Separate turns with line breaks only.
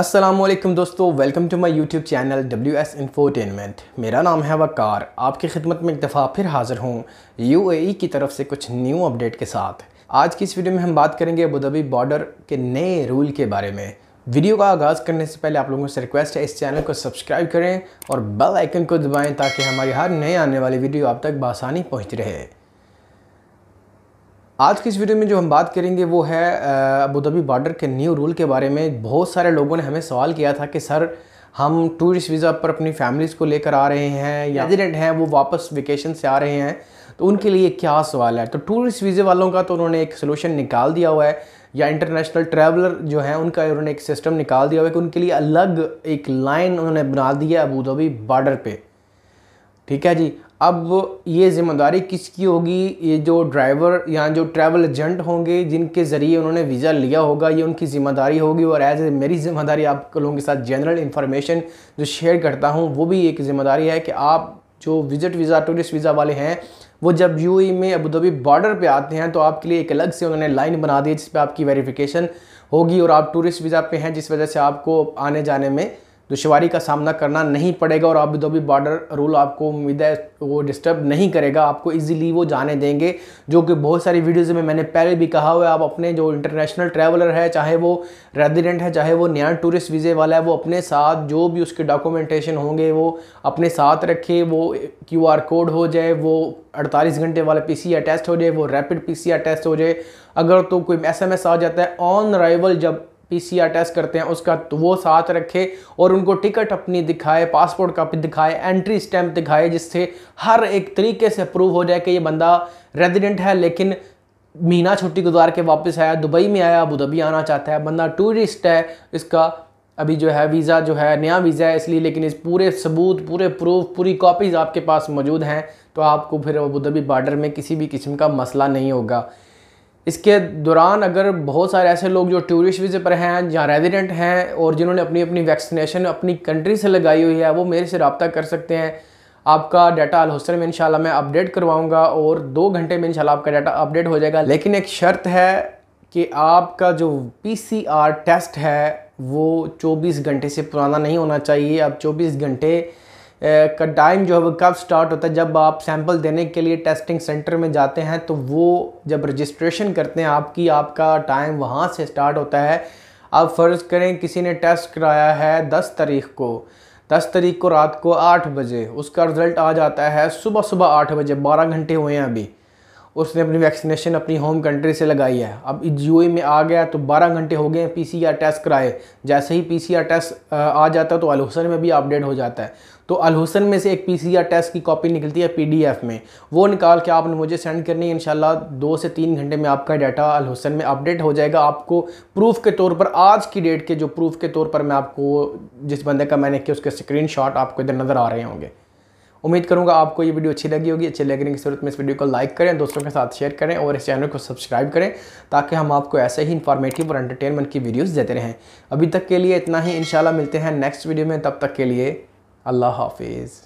असलम दोस्तों welcome to my YouTube channel W S infotainment मेरा नाम है वकार आपकी खिदमत में एक दफ़ा फिर हाज़िर हूँ यूएई e की तरफ से कुछ न्यू अपडेट के साथ आज की इस वीडियो में हम बात करेंगे अबूधाबी बॉर्डर के नए रूल के बारे में वीडियो का आगाज़ करने से पहले आप लोगों से रिक्वेस्ट है इस चैनल को सब्सक्राइब करें और बेल आइकन को दबाएँ ताकि हमारी हर नए आने वाली वीडियो आप तक बसानी पहुँच रहे आज की इस वीडियो में जो हम बात करेंगे वो है अबूधाबी बॉर्डर के न्यू रूल के बारे में बहुत सारे लोगों ने हमें सवाल किया था कि सर हम टूरिस्ट वीज़ा पर अपनी फैमिलीज़ को लेकर आ रहे हैं या रेजिडेंट हैं वो वापस वेकेशन से आ रहे हैं तो उनके लिए क्या सवाल है तो टूरिस्ट वीज़े वालों का तो उन्होंने एक सोल्यूशन निकाल दिया हुआ है या इंटरनेशनल ट्रैवलर जो है उनका उन्होंने एक सिस्टम निकाल दिया हुआ है कि उनके लिए अलग एक लाइन उन्होंने बना दी है अबूधाबी बॉर्डर पर ठीक है जी अब ये ज़िम्मेदारी किसकी होगी ये जो ड्राइवर या जो ट्रैवल एजेंट होंगे जिनके ज़रिए उन्होंने वीज़ा लिया होगा ये उनकी ज़िम्मेदारी होगी और एज मेरी ज़िम्मेदारी आप लोगों के साथ जनरल इन्फॉर्मेशन जो शेयर करता हूँ वो भी एक ज़िम्मेदारी है कि आप जो विजिट वीज़ा टूरिस्ट वीज़ा वाले हैं वो जब यूएई e में अबूदाबी बॉर्डर पर आते हैं तो आपके लिए एक अलग से उन्होंने लाइन बना दी जिस पर आपकी वेरीफ़िकेशन होगी और आप टूरिस्ट वीज़ा पर हैं जिस वजह से आपको आने जाने में दुशारी का सामना करना नहीं पड़ेगा और जो भी बॉर्डर रूल आपको उम्मीद है वो डिस्टर्ब नहीं करेगा आपको इजीली वो जाने देंगे जो कि बहुत सारी वीडियोज़ में मैंने पहले भी कहा हुआ है आप अपने जो इंटरनेशनल ट्रैवलर है चाहे वो रेजिडेंट है चाहे वो नया टूरिस्ट वीज़े वाला है वो अपने साथ जो भी उसके डॉक्यूमेंटेशन होंगे वो अपने साथ रखे वो क्यू कोड हो जाए वो अड़तालीस घंटे वाला पी टेस्ट हो जाए वो रैपिड पी टेस्ट हो जाए अगर तो कोई एस आ जाता है ऑन अराइवल जब पीसीआर टेस्ट करते हैं उसका तो वो साथ रखे और उनको टिकट अपनी दिखाए पासपोर्ट कापी दिखाए एंट्री स्टैम्प दिखाए जिससे हर एक तरीके से प्रूव हो जाए कि ये बंदा रेजिडेंट है लेकिन महीना छुट्टी गुजार के वापस आया दुबई में आया अबूधाबी आना चाहता है बंदा टूरिस्ट है इसका अभी जो है वीज़ा जो है नया वीज़ा है इसलिए लेकिन इस पूरे सबूत पूरे प्रूफ पूरी कॉपीज़ आपके पास मौजूद हैं तो आपको फिर अबूधाबी बॉर्डर में किसी भी किस्म का मसला नहीं होगा इसके दौरान अगर बहुत सारे ऐसे लोग जो टूरिस्ट वीज़े पर हैं या रेजिडेंट हैं और जिन्होंने अपनी अपनी वैक्सीनेशन अपनी कंट्री से लगाई हुई है वो मेरे से रबता कर सकते हैं आपका डाटा अल हॉस्टल में इंशाल्लाह मैं अपडेट करवाऊंगा और दो घंटे में इंशाल्लाह आपका डाटा अपडेट हो जाएगा लेकिन एक शर्त है कि आपका जो आर टेस्ट है वो चौबीस घंटे से पुराना नहीं होना चाहिए आप चौबीस घंटे का टाइम जो है वो कब स्टार्ट होता है जब आप सैंपल देने के लिए टेस्टिंग सेंटर में जाते हैं तो वो जब रजिस्ट्रेशन करते हैं आपकी आपका टाइम वहाँ से स्टार्ट होता है आप फ़र्ज़ करें किसी ने टेस्ट कराया है दस तारीख को दस तारीख को रात को आठ बजे उसका रिज़ल्ट आ जाता है सुबह सुबह आठ बजे बारह घंटे हुए हैं अभी उसने अपनी वैक्सीनेशन अपनी होम कंट्री से लगाई है अब यू में आ गया तो 12 घंटे हो गए पी टेस्ट कराए जैसे ही पी टेस्ट आ जाता है तो अलहसन में भी अपडेट हो जाता है तो अलहसन में से एक पी टेस्ट की कॉपी निकलती है पी में वो निकाल के आपने मुझे सेंड करनी है इन दो से तीन घंटे में आपका डाटा अलहसन में अपडेट हो जाएगा आपको प्रूफ के तौर पर आज की डेट के जो प्रूफ के तौर पर मैं आपको जिस बंदे का मैंने किया उसके स्क्रीन आपको इधर नज़र आ रहे होंगे उम्मीद करूँगा आपको ये वीडियो अच्छी लगी होगी अच्छी लगने की जरूरत में इस वीडियो को लाइक करें दोस्तों के साथ शेयर करें और इस चैनल को सब्सक्राइब करें ताकि हम आपको ऐसे ही इन्फॉर्मेटिव और एंटरटेनमेंट की वीडियोज़ देते रहें अभी तक के लिए इतना ही इन मिलते हैं नेक्स्ट वीडियो में तब तक के लिए अल्लाह हाफिज़